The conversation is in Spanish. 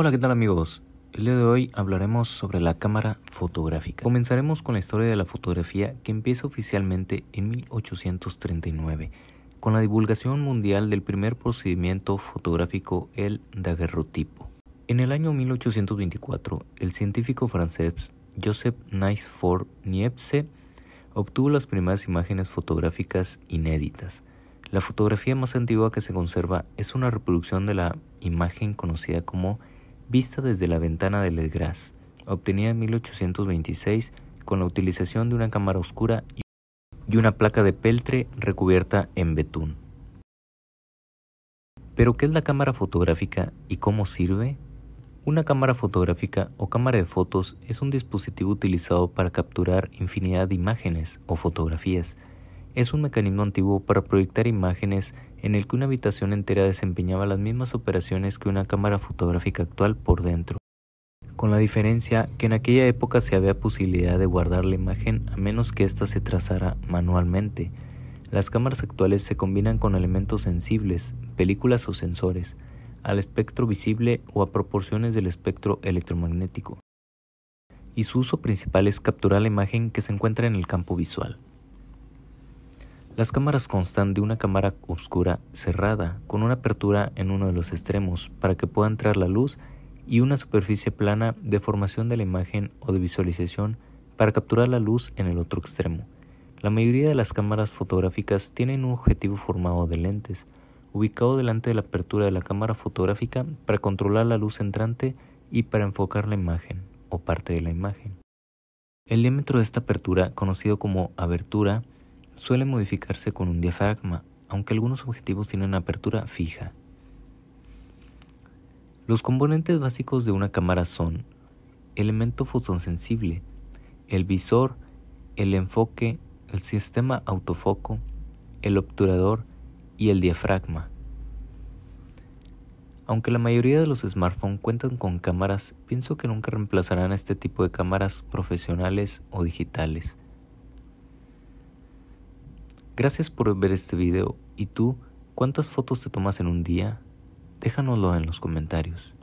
Hola, ¿qué tal amigos? El día de hoy hablaremos sobre la cámara fotográfica. Comenzaremos con la historia de la fotografía que empieza oficialmente en 1839, con la divulgación mundial del primer procedimiento fotográfico, el daguerrotipo. En el año 1824, el científico francés Joseph Nicefort Niepce obtuvo las primeras imágenes fotográficas inéditas. La fotografía más antigua que se conserva es una reproducción de la imagen conocida como vista desde la ventana de Legras, obtenida en 1826 con la utilización de una cámara oscura y una placa de peltre recubierta en betún. Pero ¿qué es la cámara fotográfica y cómo sirve? Una cámara fotográfica o cámara de fotos es un dispositivo utilizado para capturar infinidad de imágenes o fotografías es un mecanismo antiguo para proyectar imágenes en el que una habitación entera desempeñaba las mismas operaciones que una cámara fotográfica actual por dentro, con la diferencia que en aquella época se había posibilidad de guardar la imagen a menos que ésta se trazara manualmente. Las cámaras actuales se combinan con elementos sensibles, películas o sensores, al espectro visible o a proporciones del espectro electromagnético. Y su uso principal es capturar la imagen que se encuentra en el campo visual. Las cámaras constan de una cámara oscura cerrada con una apertura en uno de los extremos para que pueda entrar la luz y una superficie plana de formación de la imagen o de visualización para capturar la luz en el otro extremo. La mayoría de las cámaras fotográficas tienen un objetivo formado de lentes, ubicado delante de la apertura de la cámara fotográfica para controlar la luz entrante y para enfocar la imagen o parte de la imagen. El diámetro de esta apertura, conocido como abertura, suele modificarse con un diafragma, aunque algunos objetivos tienen apertura fija. Los componentes básicos de una cámara son elemento fotosensible, el visor, el enfoque, el sistema autofoco, el obturador y el diafragma. Aunque la mayoría de los smartphones cuentan con cámaras, pienso que nunca reemplazarán este tipo de cámaras profesionales o digitales. Gracias por ver este video. ¿Y tú cuántas fotos te tomas en un día? Déjanoslo en los comentarios.